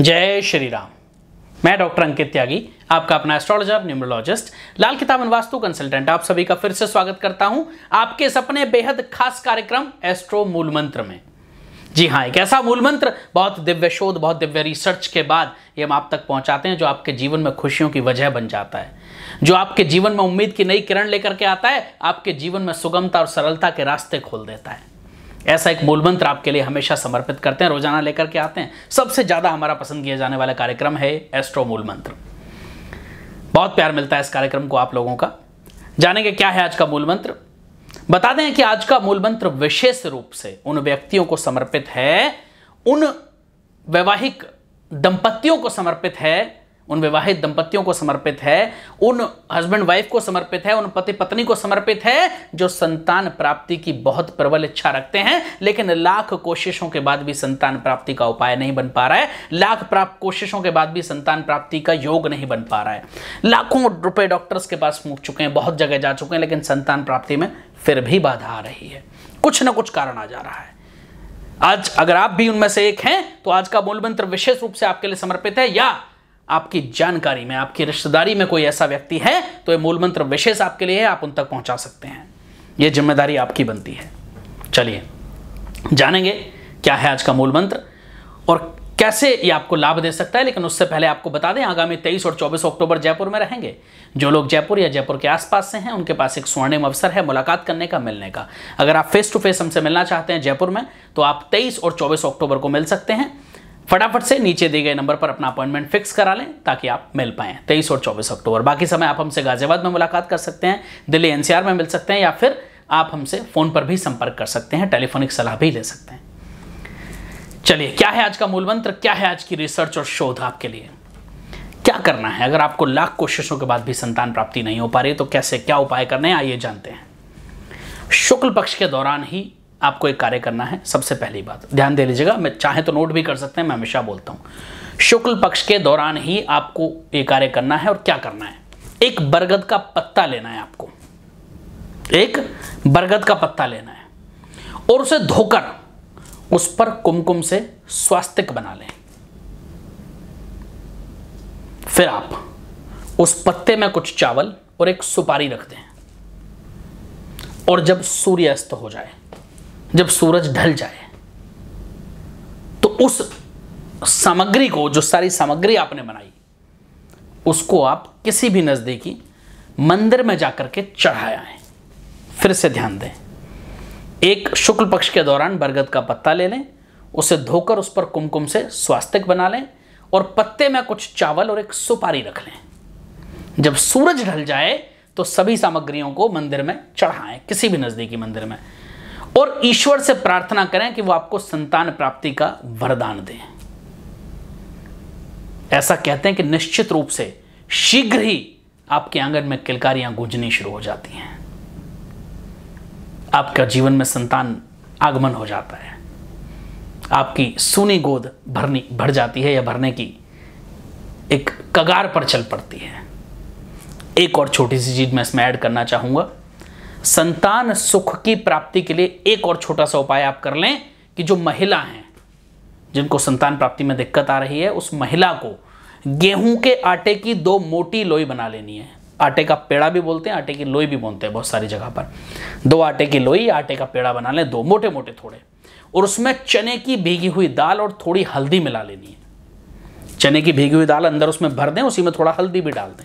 जय श्री राम मैं डॉक्टर अंकित त्यागी आपका अपना एस्ट्रोलॉजर न्यूमरोलॉजिस्ट लाल किताब वास्तु कंसल्टेंट आप सभी का फिर से स्वागत करता हूं आपके सपने बेहद खास कार्यक्रम एस्ट्रो मूल मंत्र में जी हाँ एक ऐसा मूल मंत्र बहुत दिव्य शोध बहुत दिव्य रिसर्च के बाद ये हम आप तक पहुंचाते हैं जो आपके जीवन में खुशियों की वजह बन जाता है जो आपके जीवन में उम्मीद की नई किरण लेकर के आता है आपके जीवन में सुगमता और सरलता के रास्ते खोल देता है ऐसा एक मूलमंत्र आपके लिए हमेशा समर्पित करते हैं रोजाना लेकर के आते हैं सबसे ज़्यादा हमारा पसंद किया जाने वाला कार्यक्रम है एस्ट्रो मूल मंत्र बहुत प्यार मिलता है इस कार्यक्रम को आप लोगों का जानेंगे क्या है आज का मूल मंत्र बता दें कि आज का मूल मंत्र विशेष रूप से उन व्यक्तियों को समर्पित है उन वैवाहिक दंपतियों को समर्पित है उन विवाहित दंपतियों को समर्पित है उन हस्बैंड वाइफ को समर्पित है उन पति पत्नी को समर्पित है जो संतान प्राप्ति की बहुत प्रबल इच्छा रखते हैं लेकिन लाख कोशिशों के बाद भी संतान प्राप्ति का उपाय नहीं बन पा रहा है लाख प्राप्त कोशिशों के बाद भी संतान प्राप्ति का योग नहीं बन पा रहा है लाखों रुपए डॉक्टर्स के पास पहुंच चुके हैं बहुत जगह जा चुके हैं लेकिन संतान प्राप्ति में फिर भी बाधा आ रही है कुछ ना कुछ कारण आ जा रहा है आज अगर आप भी उनमें से एक हैं तो आज का मूल मंत्र विशेष रूप से आपके लिए समर्पित है या आपकी जानकारी में आपकी रिश्तेदारी में कोई ऐसा व्यक्ति है तो ये मूल मंत्र विशेष आपके लिए है आप उन तक पहुंचा सकते हैं ये जिम्मेदारी आपकी बनती है चलिए जानेंगे क्या है आज का मूल मंत्र और कैसे ये आपको लाभ दे सकता है लेकिन उससे पहले आपको बता दें आगामी 23 और 24 अक्टूबर जयपुर में रहेंगे जो लोग जयपुर या जयपुर के आसपास से हैं उनके पास एक स्वर्णिम अवसर है मुलाकात करने का मिलने का अगर आप फेस टू फेस हमसे मिलना चाहते हैं जयपुर में तो आप 23 और 24 अक्टूबर को मिल सकते हैं फटाफट से नीचे दिए गए नंबर पर अपना अपॉइंटमेंट फिक्स करा लें ताकि आप मिल पाएं तेईस और चौबीस अक्टूबर बाकी समय आप हमसे गाजियाबाद में मुलाकात कर सकते हैं दिल्ली एनसीआर में मिल सकते हैं या फिर आप हमसे फ़ोन पर भी संपर्क कर सकते हैं टेलीफोनिक सलाह भी ले सकते हैं चलिए क्या है आज का मूल मंत्र क्या है आज की रिसर्च और शोध आपके लिए क्या करना है अगर आपको लाख कोशिशों के बाद भी संतान प्राप्ति नहीं हो पा रही तो कैसे क्या उपाय करने हैं आइए जानते हैं शुक्ल पक्ष के दौरान ही आपको एक कार्य करना है सबसे पहली बात ध्यान दे लीजिएगा मैं चाहे तो नोट भी कर सकते हैं मैं हमेशा बोलता हूं शुक्ल पक्ष के दौरान ही आपको ये कार्य करना है और क्या करना है एक बरगद का पत्ता लेना है आपको एक बरगद का पत्ता लेना है और उसे धोकर उस पर कुमकुम से स्वास्तिक बना लें फिर आप उस पत्ते में कुछ चावल और एक सुपारी रख दें और जब सूर्यास्त हो जाए जब सूरज ढल जाए तो उस सामग्री को जो सारी सामग्री आपने बनाई उसको आप किसी भी नज़दीकी मंदिर में जाकर के चढ़ाया है फिर से ध्यान दें एक शुक्ल पक्ष के दौरान बरगद का पत्ता ले लें उसे धोकर उस पर कुमकुम से स्वास्तिक बना लें और पत्ते में कुछ चावल और एक सुपारी रख लें जब सूरज ढल जाए तो सभी सामग्रियों को मंदिर में चढ़ाएं किसी भी नज़दीकी मंदिर में और ईश्वर से प्रार्थना करें कि वो आपको संतान प्राप्ति का वरदान दें ऐसा कहते हैं कि निश्चित रूप से शीघ्र ही आपके आंगन में किलकारियां गूंजनी शुरू हो जाती हैं आपका जीवन में संतान आगमन हो जाता है आपकी सुनी गोद भरनी भर जाती है या भरने की एक कगार पर चल पड़ती है एक और छोटी सी चीज मैं इसमें ऐड करना चाहूंगा संतान सुख की प्राप्ति के लिए एक और छोटा सा उपाय आप कर लें कि जो महिला हैं जिनको संतान प्राप्ति में दिक्कत आ रही है उस महिला को गेहूं के आटे की दो मोटी लोई बना लेनी है आटे का पेड़ा भी बोलते हैं आटे की लोई भी बोलते हैं बहुत सारी जगह पर दो आटे की लोई आटे का पेड़ा बना लें दो मोटे मोटे थोड़े और उसमें चने की भीगी हुई दाल और थोड़ी हल्दी मिला लेनी है चने की भीगी हुई दाल अंदर उसमें भर दें उसी में थोड़ा हल्दी भी डाल दें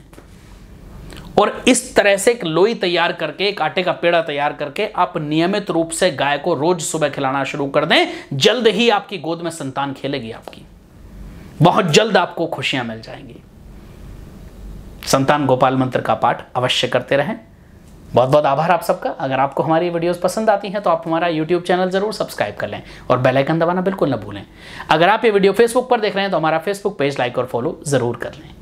और इस तरह से एक लोई तैयार करके एक आटे का पेड़ा तैयार करके आप नियमित रूप से गाय को रोज सुबह खिलाना शुरू कर दें जल्द ही आपकी गोद में संतान खेलेगी आपकी बहुत जल्द आपको खुशियां मिल जाएंगी संतान गोपाल मंत्र का पाठ अवश्य करते रहें बहुत बहुत आभार आप सबका अगर आपको हमारी वीडियोस पसंद आती हैं तो आप हमारा यूट्यूब चैनल जरूर सब्सक्राइब कर लें और बेल आइकन दबाना बिल्कुल न भूलें अगर आप ये वीडियो फेसबुक पर देख रहे हैं तो हमारा फेसबुक पेज लाइक और फॉलो जरूर कर लें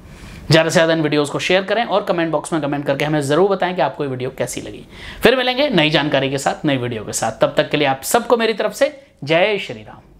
ज़्यादा से ज़्यादा इन वीडियोज़ को शेयर करें और कमेंट बॉक्स में कमेंट करके हमें ज़रूर बताएं कि आपको ये वीडियो कैसी लगी फिर मिलेंगे नई जानकारी के साथ नई वीडियो के साथ तब तक के लिए आप सबको मेरी तरफ से जय श्री राम